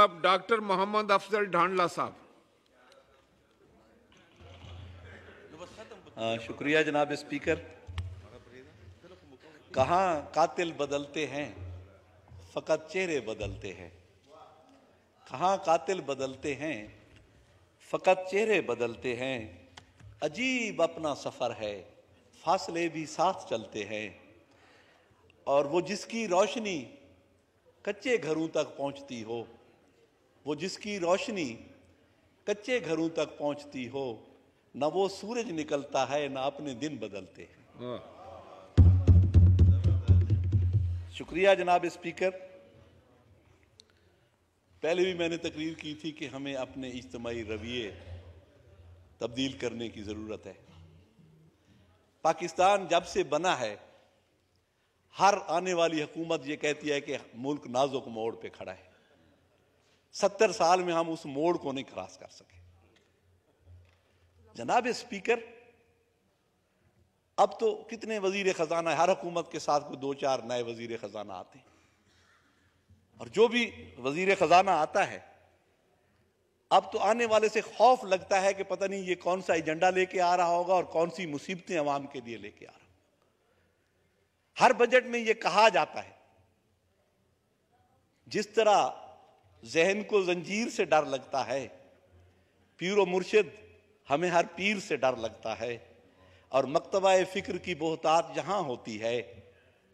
साहब डॉक्टर मोहम्मद अफजल ढांडला साहब हाँ, शुक्रिया जनाब स्पीकर कहा कातिल बदलते हैं फ़कत चेहरे बदलते हैं कहा कातिल बदलते हैं फ़कत चेहरे बदलते हैं अजीब अपना सफ़र है फासले भी साथ चलते हैं और वो जिसकी रोशनी कच्चे घरों तक पहुंचती हो वो जिसकी रोशनी कच्चे घरों तक पहुंचती हो न वो सूरज निकलता है ना अपने दिन बदलते हैं हाँ। शुक्रिया जनाब स्पीकर पहले भी मैंने तकरीर की थी कि हमें अपने इज्तमाही रवैये तब्दील करने की ज़रूरत है पाकिस्तान जब से बना है हर आने वाली हुकूमत ये कहती है कि मुल्क नाजुक मोड़ पे खड़ा है सत्तर साल में हम उस मोड़ को नहीं क्रॉस कर सके जनाब स्पीकर अब तो कितने वजीर खजाना हर हुकूमत के साथ कोई दो चार नए वजीर खजाना आते हैं और जो भी वजीर खजाना आता है अब तो आने वाले से खौफ लगता है कि पता नहीं ये कौन सा एजेंडा लेके आ रहा होगा और कौन सी मुसीबतें आवाम के लिए लेके आ रहा हर बजट में ये कहा जाता है जिस तरह जहन को जंजीर से डर लगता है पीर व मुर्शिद हमें हर पीर से डर लगता है और मकतबा फ़िक्र की बहतात जहाँ होती है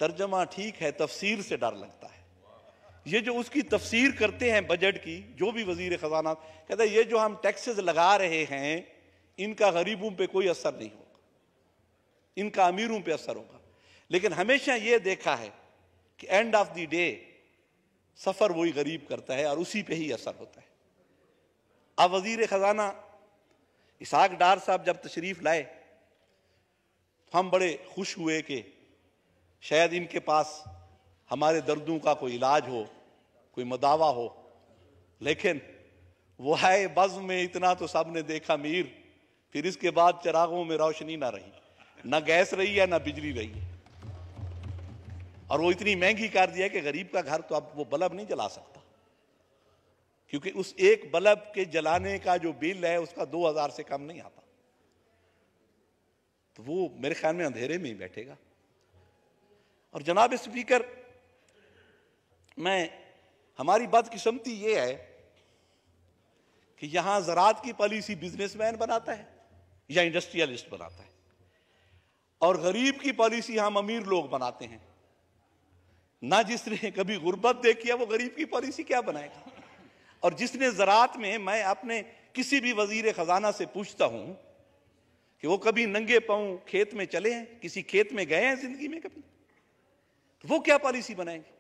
तर्जमा ठीक है तफसीर से डर लगता है ये जो उसकी तफसीर करते हैं बजट की जो भी वजीर ख़जाना कहते हैं ये जो हम टैक्सेस लगा रहे हैं इनका गरीबों पे कोई असर नहीं होगा इनका अमीरों पे असर होगा लेकिन हमेशा ये देखा है कि end of the day suffer वही गरीब करता है और उसी पे ही असर होता है अब वजीर ख़जाना इसाक डार साहब जब तशरीफ़ लाए हम बड़े खुश हुए कि शायद इनके पास हमारे दर्दों का कोई इलाज हो कोई मदावा हो लेकिन वो है बज़ में इतना तो सब ने देखा मीर फिर इसके बाद चिरागों में रोशनी ना रही ना गैस रही है ना बिजली रही है और वो इतनी महंगी कर दिया कि गरीब का घर तो अब वो बल्ब नहीं जला सकता क्योंकि उस एक बल्ब के जलाने का जो बिल है उसका दो हजार से कम नहीं आता तो वो मेरे ख्याल में अंधेरे में ही बैठेगा और जनाब स्पीकर मैं हमारी बदकिस्मती ये है कि यहां ज़रात की पॉलिसी बिजनेसमैन बनाता है या इंडस्ट्रियलिस्ट बनाता है और गरीब की पॉलिसी हम अमीर लोग बनाते हैं ना जिसने कभी गुर्बत देखी है वो गरीब की पॉलिसी क्या बनाएगा और जिसने ज़रात में मैं अपने किसी भी वजीर ख़जाना से पूछता हूँ कि वो कभी नंगे पाऊं खेत में चले हैं किसी खेत में गए हैं ज़िंदगी में कभी तो वो क्या पॉलिसी बनाएंगे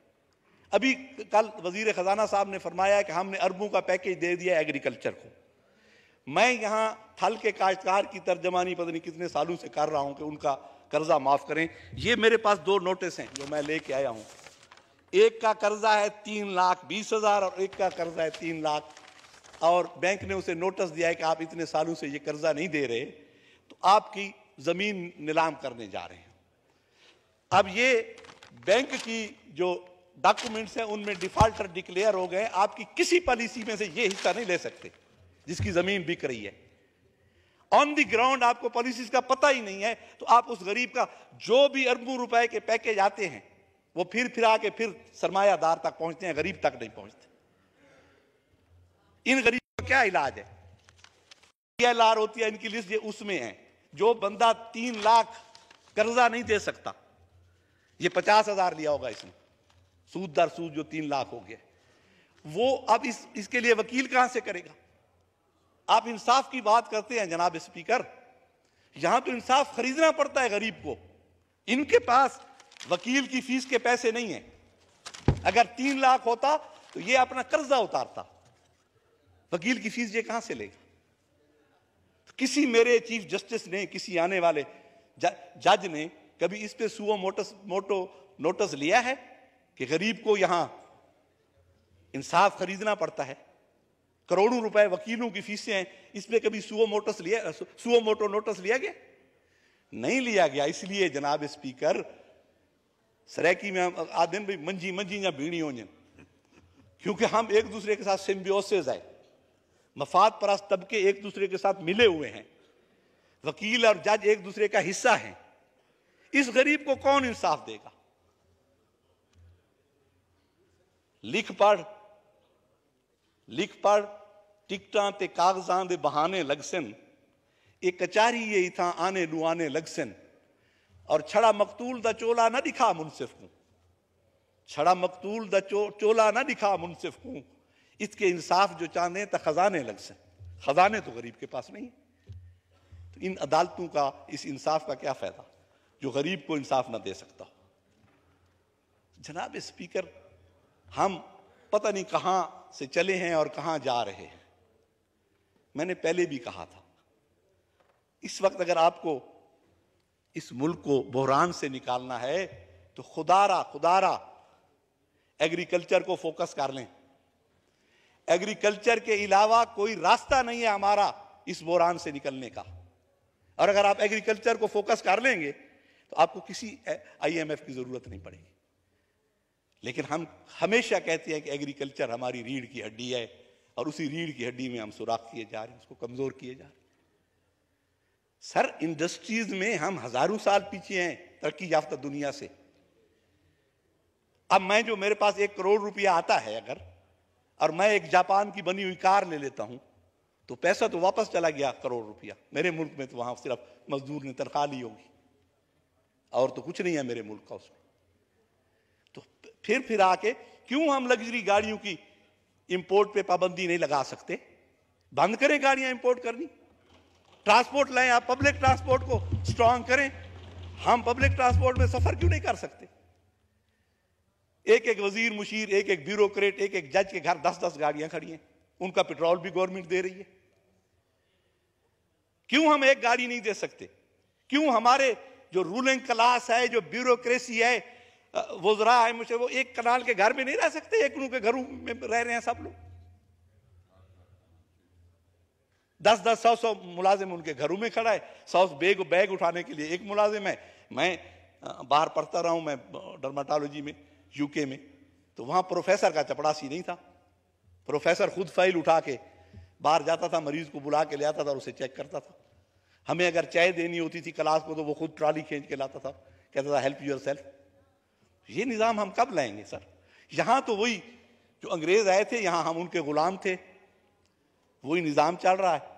अभी कल वजीर ख़जाना साहब ने फरमाया कि हमने अरबों का पैकेज दे दिया एग्रीकल्चर को मैं यहाँ थल के काश्तकार की तर्जमानी पता नहीं कितने सालों से कर रहा हूँ कि उनका कर्जा माफ़ करें ये मेरे पास दो नोटिस हैं जो मैं लेके आया हूँ एक का कर्जा है तीन लाख बीस हजार और एक का कर्जा है तीन लाख और बैंक ने उसे नोटिस दिया है कि आप इतने सालों से ये कर्जा नहीं दे रहे तो आपकी जमीन नीलाम करने जा रहे हैं अब ये बैंक की जो डॉक्यूमेंट्स हैं उनमें डिफॉल्टर डिक्लेयर हो गए आपकी किसी पॉलिसी में से ये हिस्सा नहीं ले सकते जिसकी जमीन बिक रही है ऑन दी ग्राउंड आपको पॉलिसीज का पता ही नहीं है तो आप उस गरीब का जो भी अरबों रुपए के पैकेज आते हैं वो फिर फिर आके फिर सरमायादार तक पहुंचते हैं गरीब तक नहीं पहुंचते इन गरीब का क्या इलाज है क्या लार होती है इनकी लिस्ट ये उसमें है जो बंदा तीन लाख कर्जा नहीं दे सकता ये पचास हजार लिया होगा इसने सूद दर सूद जो तीन लाख हो गया वो अब इस इसके लिए वकील कहां से करेगा आप इंसाफ की बात करते हैं जनाब स्पीकर यहां तो इंसाफ खरीदना पड़ता है गरीब को इनके पास वकील की फीस के पैसे नहीं है अगर तीन लाख होता तो ये अपना कर्जा उतारता वकील की फीस ये कहां से लेगा तो किसी मेरे चीफ जस्टिस ने किसी आने वाले जज ने कभी इस पे सुओ मोटस मोटो नोटिस लिया है कि गरीब को यहां इंसाफ खरीदना पड़ता है करोड़ों रुपए वकीलों की फीसें हैं इसमें कभी सुओ मोटस लिया सुओ मोटो नोटिस लिया गया नहीं लिया गया इसलिए जनाब स्पीकर सरैकी में हम भाई मंझी मंझी या भीणी हो क्योंकि हम एक दूसरे के साथ सिम्बियोसिस है मफाद परास तबके एक दूसरे के साथ मिले हुए हैं वकील और जज एक दूसरे का हिस्सा है इस गरीब को कौन इंसाफ देगा लिख पढ़ लिख पढ़ टिकटा ते कागजा दे बहाने लगसन एक कचारी ये था आने लुआने लगसन और छड़ा मकतूल द चोला ना दिखा मुनसिफ को छड़ा मकतूल द चो, चोला ना दिखा मुनसिफ हूँ इसके इंसाफ जो चाहते हैं तो खजाने लग से खजाने तो गरीब के पास नहीं तो इन अदालतों का इस इंसाफ का क्या फ़ायदा जो गरीब को इंसाफ ना दे सकता जनाब स्पीकर हम पता नहीं कहाँ से चले हैं और कहाँ जा रहे हैं मैंने पहले भी कहा था इस वक्त अगर आपको इस मुल्क को बहरान से निकालना है तो खुदारा खुदारा एग्रीकल्चर को फोकस कर लें एग्रीकल्चर के अलावा कोई रास्ता नहीं है हमारा इस बहरान से निकलने का और अगर आप एग्रीकल्चर को फोकस कर लेंगे तो आपको किसी आईएमएफ की जरूरत नहीं पड़ेगी लेकिन हम हमेशा कहते हैं कि एग्रीकल्चर हमारी रीढ़ की हड्डी है और उसी रीढ़ की हड्डी में हम सुराख किए जा रहे हैं उसको कमजोर किए जा रहे हैं सर इंडस्ट्रीज में हम हजारों साल पीछे हैं तरक्की याफ्ता दुनिया से अब मैं जो मेरे पास एक करोड़ रुपया आता है अगर और मैं एक जापान की बनी हुई कार ले लेता हूं तो पैसा तो वापस चला गया करोड़ रुपया मेरे मुल्क में तो वहां सिर्फ मजदूर ने तनख्वाह ली होगी और तो कुछ नहीं है मेरे मुल्क का उसमें तो फिर फिर आके क्यों हम लग्जरी गाड़ियों की इंपोर्ट पे पाबंदी नहीं लगा सकते बंद करें गाड़ियां इंपोर्ट करनी ट्रांसपोर्ट लाएं आप पब्लिक ट्रांसपोर्ट को स्ट्रांग करें हम पब्लिक ट्रांसपोर्ट में सफर क्यों नहीं कर सकते एक एक वजीर मुशीर एक एक ब्यूरोक्रेट एक एक जज के घर दस दस गाड़ियां खड़ी हैं उनका पेट्रोल भी गवर्नमेंट दे रही है क्यों हम एक गाड़ी नहीं दे सकते क्यों हमारे जो रूलिंग क्लास है जो ब्यूरोक्रेसी है वजरा है मुझे वो एक कनाल के घर में नहीं रह सकते एक के घरों में रह रहे हैं सब लोग दस दस सौ सौ मुलाजिम उनके घरों में खड़ा है सौ बैग बैग उठाने के लिए एक मुलाजिम है मैं बाहर पढ़ता रहा हूँ मैं डर्माटोलॉजी में यूके में तो वहाँ प्रोफेसर का चपड़ासी नहीं था प्रोफेसर खुद फाइल उठा के बाहर जाता था मरीज को बुला के ले आता था और उसे चेक करता था हमें अगर चाय देनी होती थी क्लास को तो वो खुद ट्रॉली खींच के लाता था कहता था हेल्प यूर सेल्फ ये निज़ाम हम कब लाएंगे सर यहाँ तो वही जो अंग्रेज़ आए थे यहाँ हम उनके ग़ुलाम थे वही निज़ाम चल रहा है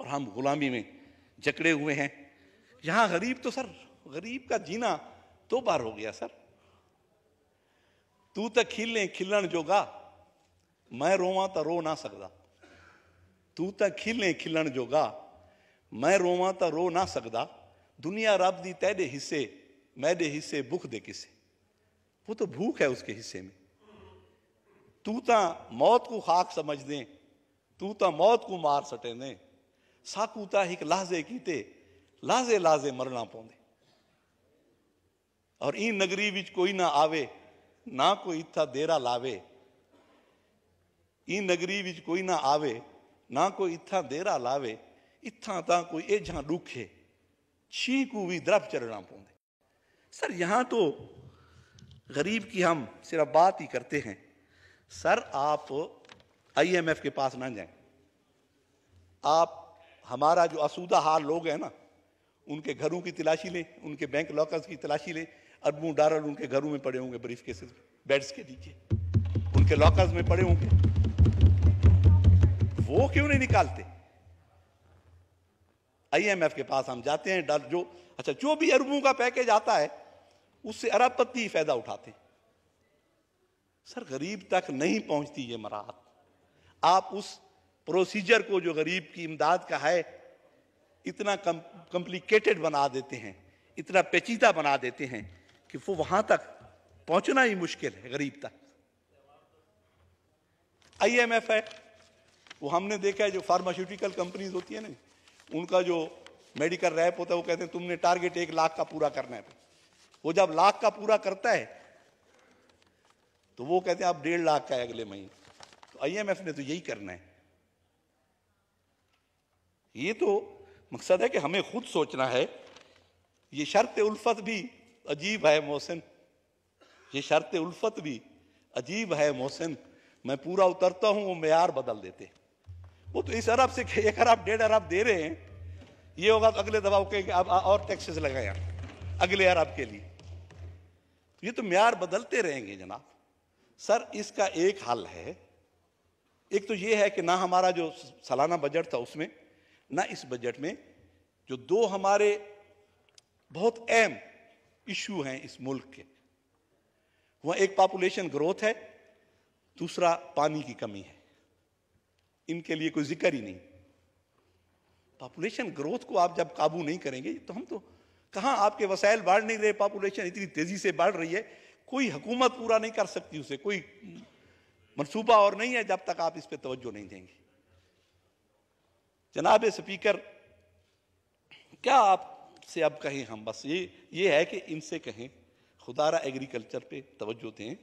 और हम गुलामी में जकड़े हुए हैं यहां गरीब तो सर गरीब का जीना दो बार हो गया सर तू तो खिले खिलण जोगा मैं रोवा तो रो ना सकता तू तो खिले खिलण जोगा मैं रोवा तो रो ना सकता दुनिया रब दी दे हिस्से दे हिस्से भूख दे किसे वो तो भूख है उसके हिस्से में तू तो मौत को खाक समझ दे तू तो मौत को मार सटे दे साकू तो एक लाजे कीते लाजे लाजे मरना पौधे और इन नगरी बिच कोई ना आवे ना कोई इत्था देरा लावे इन नगरी बिच कोई ना आवे ना कोई इत्था देरा लावे इत्था ता कोई एझा दुखे छीकू भी द्रप चढ़ना पौधे सर यहां तो गरीब की हम सिर्फ बात ही करते हैं सर आप आईएमएफ के पास ना जाएं आप हमारा जो असूदा हाल लोग हैं ना उनके घरों की तलाशी लें उनके बैंक लॉकर्स की तलाशी लें अरबों डॉलर उनके घरों में पड़े होंगे ब्रीफ केसेस बेड्स के नीचे उनके लॉकर्स में पड़े होंगे वो क्यों नहीं निकालते आईएमएफ के पास हम जाते हैं डर जो अच्छा जो भी अरबों का पैकेज आता है उससे अरबपति ही फायदा उठाते हैं सर गरीब तक नहीं पहुंचती ये मराहत आप उस प्रोसीजर को जो गरीब की इमदाद का है इतना कम, कम्प्लिकेटेड बना देते हैं इतना पेचीदा बना देते हैं कि वो वहां तक पहुंचना ही मुश्किल है गरीब तक आईएमएफ है वो हमने देखा है जो फार्मास्यूटिकल कंपनीज होती है ना उनका जो मेडिकल रैप होता है वो कहते हैं तुमने टारगेट एक लाख का पूरा करना है वो जब लाख का पूरा करता है तो वो कहते हैं आप डेढ़ लाख का है अगले महीने तो आईएमएफ ने तो यही करना है ये तो मकसद है कि हमें खुद सोचना है ये शर्त उल्फत भी अजीब है मोहसिन ये शर्त उल्फत भी अजीब है मोहसिन मैं पूरा उतरता हूँ वो मैार बदल देते वो तो इस अरब से एक अरब डेढ़ अरब दे रहे हैं ये होगा तो अगले दबाव के अब और टैक्सेस लगाए अगले अरब के लिए ये तो मैार बदलते रहेंगे जनाब सर इसका एक हल है एक तो ये है कि ना हमारा जो सालाना बजट था उसमें ना इस बजट में जो दो हमारे बहुत अहम इशू हैं इस मुल्क के वह एक पॉपुलेशन ग्रोथ है दूसरा पानी की कमी है इनके लिए कोई जिक्र ही नहीं पॉपुलेशन ग्रोथ को आप जब काबू नहीं करेंगे तो हम तो कहाँ आपके वसाइल बढ़ नहीं रहे पॉपुलेशन इतनी तेज़ी से बढ़ रही है कोई हुकूमत पूरा नहीं कर सकती उसे कोई मनसूबा और नहीं है जब तक आप इस पर तवज्जो नहीं देंगे जनाब स्पीकर क्या आपसे अब कहें हम बस ये ये है कि इनसे कहें खुदारा एग्रीकल्चर पे तवज्जो दें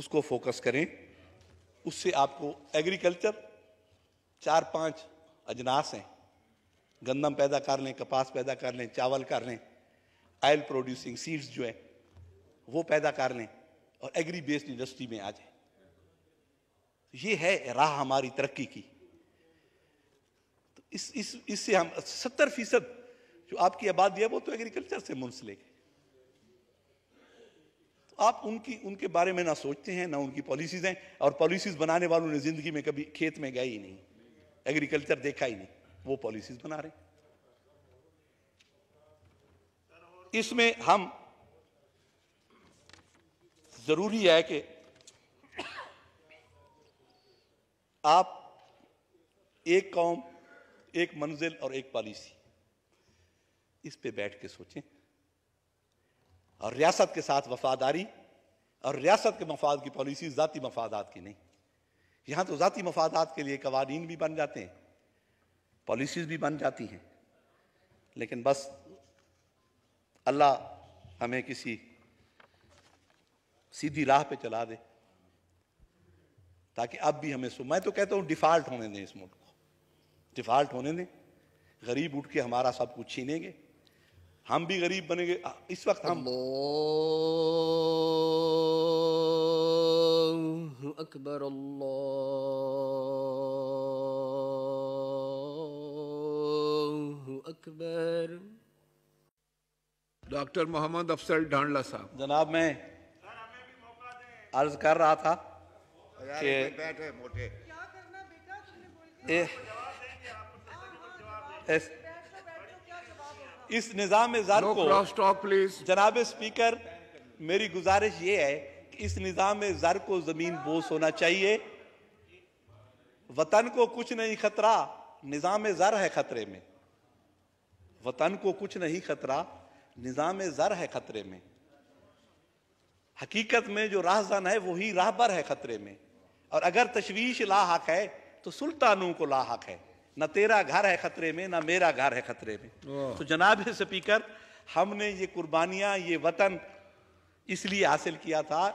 उसको फोकस करें उससे आपको एग्रीकल्चर चार पांच अजनास हैं गंदम पैदा कर लें कपास पैदा कर लें चावल कर लें आयल प्रोड्यूसिंग सीड्स जो है वो पैदा कर लें और एग्री बेस्ड इंडस्ट्री में आ जाए ये है राह हमारी तरक्की की इस इस इससे हम सत्तर फीसद जो आपकी आबादी है वो तो एग्रीकल्चर से मुंसलिक है तो आप उनकी उनके बारे में ना सोचते हैं ना उनकी पॉलिसीज़ हैं और पॉलिसीज़ बनाने वालों ने ज़िंदगी में कभी खेत में गए ही नहीं एग्रीकल्चर देखा ही नहीं वो पॉलिसीज़ बना रहे इसमें हम ज़रूरी है कि आप एक कौम एक मंजिल और एक पॉलिसी इस पे बैठ के सोचें और रियासत के साथ वफादारी और रियासत के मफाद की पॉलिसी जाति मफादात की नहीं यहां तो जाति मफादात के लिए कवानीन भी बन जाते हैं पॉलिसीज़ भी बन जाती हैं लेकिन बस अल्लाह हमें किसी सीधी राह पे चला दे ताकि अब भी हमें सो मैं तो कहता हूं डिफ़ाल्ट होने दें इस मुल्क डिफॉल्ट होने दें गरीब उठ के हमारा सब कुछ छीनेंगे हम भी गरीब बनेंगे इस वक्त हम अकबर अकबर डॉक्टर मोहम्मद अफसल ढांडला साहब जनाब मैं अर्ज कर रहा था कि इस निज़ाम ज़र को जनाब स्पीकर मेरी गुजारिश ये है कि इस निज़ाम ज़र को ज़मीन बोस होना चाहिए वतन को कुछ नहीं खतरा निज़ाम ज़र है खतरे में वतन को कुछ नहीं खतरा निज़ाम ज़र है खतरे में हकीकत में जो राहजन है वही राहबर है खतरे में और अगर तशवीश लाहक है तो सुल्तानों को लाहक है ना तेरा घर है खतरे में ना मेरा घर है खतरे में तो जनाब स्पीकर हमने ये कुर्बानियाँ ये वतन इसलिए हासिल किया था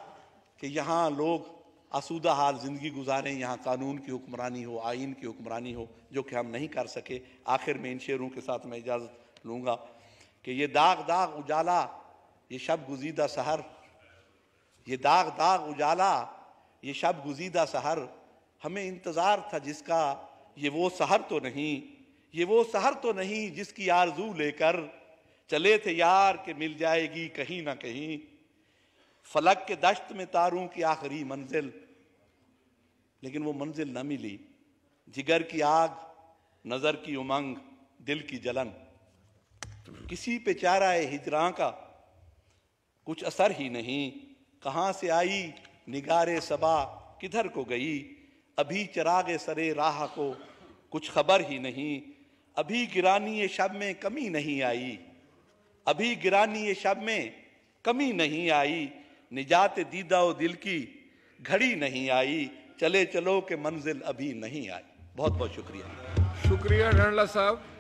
कि यहाँ लोग आसूदा हाल ज़िंदगी गुजारें यहाँ कानून की हुक्मरानी हो आइन की हुक्मरानी हो जो कि हम नहीं कर सके आखिर में इन शेरों के साथ मैं इजाज़त लूँगा कि ये दाग दाग उजाला ये शब गुजीदा सहर ये दाग दाग उजाला ये शब गुजीदा सहर हमें इंतज़ार था जिसका ये वो शहर तो नहीं ये वो शहर तो नहीं जिसकी आरजू लेकर चले थे यार के मिल जाएगी कहीं ना कहीं फलक के दश्त में तारों की आखिरी मंजिल लेकिन वो मंजिल ना मिली जिगर की आग नजर की उमंग दिल की जलन किसी पे चारा है हिजरा का कुछ असर ही नहीं कहां से आई निगारे सबा किधर को गई अभी चरागे सरे राह को कुछ खबर ही नहीं अभी गिरानी शब में कमी नहीं आई अभी गिरानी शब में कमी नहीं आई निजात दीदा व दिल की घड़ी नहीं आई चले चलो के मंजिल अभी नहीं आई बहुत बहुत शुक्रिया शुक्रिया ढंडला साहब